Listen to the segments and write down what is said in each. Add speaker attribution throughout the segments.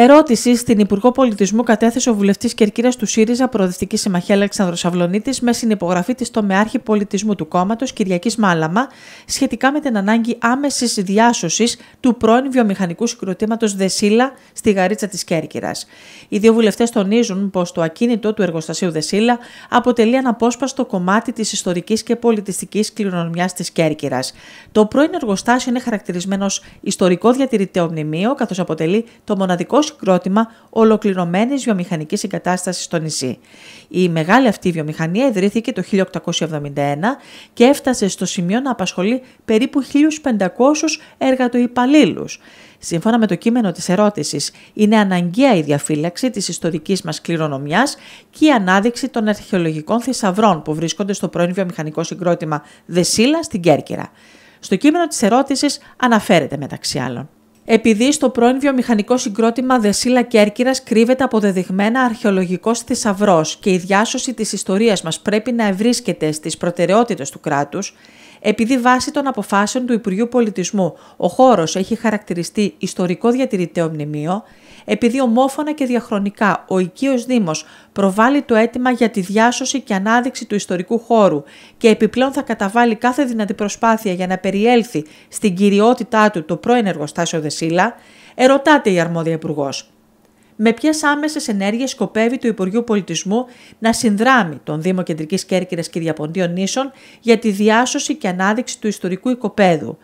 Speaker 1: Ερώτηση στην Υπουργό Πολιτισμού κατέθεσε ο βουλευτής Κερκύρας του ΣΥΡΙΖΑ Προοδευτική Συμμαχία Αλεξάνδρο Σαβλονίτη, με συνυπογραφή της τομεάρχη πολιτισμού του κόμματος Κυριακής Μάλαμα σχετικά με την ανάγκη άμεσης διάσωσης του πρώην βιομηχανικού συγκροτήματος Δεσίλα στη γαρίτσα της Κέρκυρας. Οι δύο βουλευτές τονίζουν πως το ακίνητο του εργοστασίου Δεσίλα αποτελεί αναπόσπαστο κομμάτι της ιστορικής και πολιτιστικής κληρονομιάς της Κέρκυρας. Το πρώην εργοστάσιο είναι χαρακτηρισμένο ιστορικό διατηρητέο μνημείο καθώς αποτελεί το μοναδικό συγκρότημα ολοκληρωμένης βιομηχανικής εγκατάστασης στο νησί. Η μεγάλη αυτή βιομηχανία ιδρύθηκε το 1871 και έφτασε στο σημείο να απασχολεί περίπου 1.500 εργατοϊπαλλήλους. Σύμφωνα με το κείμενο της ερώτησης, είναι αναγκαία η διαφύλαξη της ιστορικής μας κληρονομιάς και η ανάδειξη των αρχαιολογικών θησαυρών που βρίσκονται στο πρώην βιομηχανικό συγκρότημα Δεσίλα στην Κέρκυρα. Στο κείμενο της ερώτησης αναφέρεται μεταξύ άλλων επειδή στο πρώην βιομηχανικό συγκρότημα Δεσίλα Κέρκυρας κρύβεται αποδεδειγμένα αρχαιολογικό θησαυρός και η διάσωση της ιστορίας μας πρέπει να ευρίσκεται στις προτεραιότητες του κράτους, επειδή βάσει των αποφάσεων του Υπουργείου Πολιτισμού ο χώρος έχει χαρακτηριστεί ιστορικό διατηρητέο μνημείο, επειδή ομόφωνα και διαχρονικά ο οικείος Δήμος προβάλλει το αίτημα για τη διάσωση και ανάδειξη του ιστορικού χώρου και επιπλέον θα καταβάλει κάθε δυνατή προσπάθεια για να περιέλθει στην κυριότητά του το πρώην εργοστάσιο ερωτάται η αρμόδια υπουργός. Με ποιες άμεσες ενέργειες σκοπεύει το Υπουργείου Πολιτισμού να συνδράμει τον Δήμο Κεντρικής Κέρκυρας και Διαποντίων Νήσων για τη διάσωση και ανάδειξη του ιστορικού οικοπαίδου,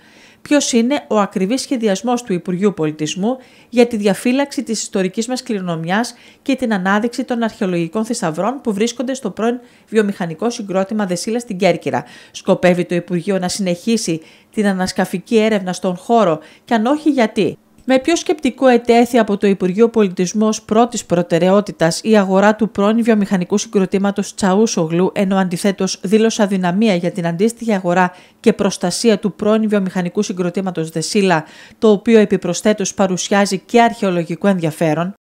Speaker 1: Ποιος είναι ο ακριβής σχεδιασμός του Υπουργείου Πολιτισμού για τη διαφύλαξη της ιστορικής μας κληρονομιάς και την ανάδειξη των αρχαιολογικών θησαυρών που βρίσκονται στο πρώην βιομηχανικό συγκρότημα Δεσίλα στην Κέρκυρα. Σκοπεύει το Υπουργείο να συνεχίσει την ανασκαφική έρευνα στον χώρο και αν όχι γιατί. Με ποιο σκεπτικό ετέθη από το Υπουργείο Πολιτισμού ω πρώτης προτεραιότητας η αγορά του πρώην βιομηχανικού συγκροτήματος Τσαούσογλου, ενώ αντιθέτως δήλωσε αδυναμία για την αντίστοιχη αγορά και προστασία του πρώην βιομηχανικού συγκροτήματος Δεσίλα, το οποίο επιπροσθέτως παρουσιάζει και αρχαιολογικό ενδιαφέρον.